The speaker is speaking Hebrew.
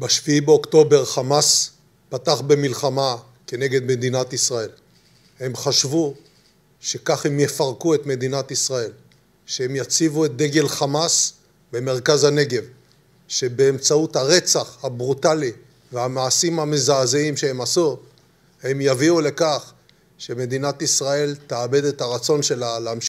בשביעי באוקטובר חמאס פתח במלחמה כנגד מדינת ישראל. הם חשבו שכך הם יפרקו את מדינת ישראל, שהם יציבו את דגל חמאס במרכז הנגב, שבאמצעות הרצח הברוטלי והמעשים המזעזעים שהם עשו, הם יביאו לכך שמדינת ישראל תאבד את הרצון שלה להמשיך